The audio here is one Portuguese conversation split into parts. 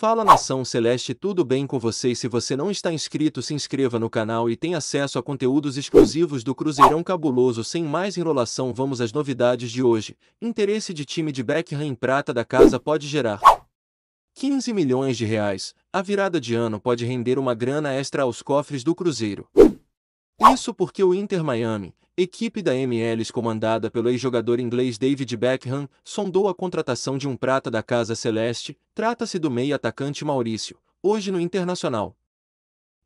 Fala nação celeste, tudo bem com vocês? Se você não está inscrito, se inscreva no canal e tenha acesso a conteúdos exclusivos do Cruzeirão Cabuloso. Sem mais enrolação, vamos às novidades de hoje. Interesse de time de Beckham em prata da casa pode gerar 15 milhões de reais. A virada de ano pode render uma grana extra aos cofres do Cruzeiro. Isso porque o Inter Miami, equipe da MLS comandada pelo ex-jogador inglês David Beckham, sondou a contratação de um prata da Casa Celeste, trata-se do meio-atacante Maurício, hoje no Internacional.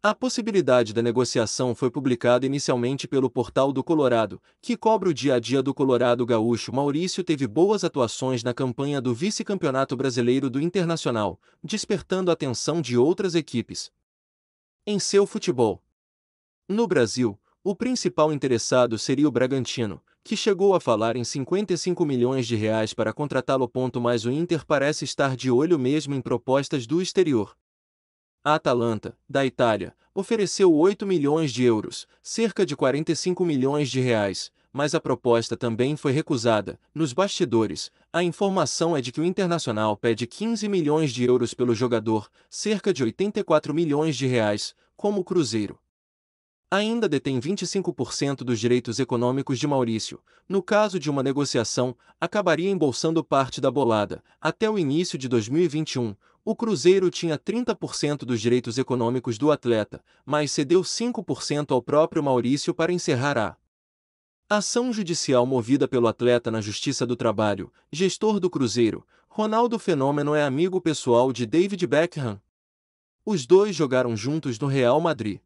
A possibilidade da negociação foi publicada inicialmente pelo Portal do Colorado, que cobre o dia a dia do Colorado Gaúcho. Maurício teve boas atuações na campanha do vice-campeonato brasileiro do Internacional, despertando a atenção de outras equipes. Em seu futebol, no Brasil, o principal interessado seria o Bragantino, que chegou a falar em 55 milhões de reais para contratá-lo. Mas o Inter parece estar de olho mesmo em propostas do exterior. A Atalanta, da Itália, ofereceu 8 milhões de euros, cerca de 45 milhões de reais, mas a proposta também foi recusada. Nos bastidores, a informação é de que o Internacional pede 15 milhões de euros pelo jogador, cerca de 84 milhões de reais, como o Cruzeiro ainda detém 25% dos direitos econômicos de Maurício. No caso de uma negociação, acabaria embolsando parte da bolada. Até o início de 2021, o Cruzeiro tinha 30% dos direitos econômicos do atleta, mas cedeu 5% ao próprio Maurício para encerrar a ação judicial movida pelo atleta na Justiça do Trabalho, gestor do Cruzeiro. Ronaldo Fenômeno é amigo pessoal de David Beckham. Os dois jogaram juntos no Real Madrid.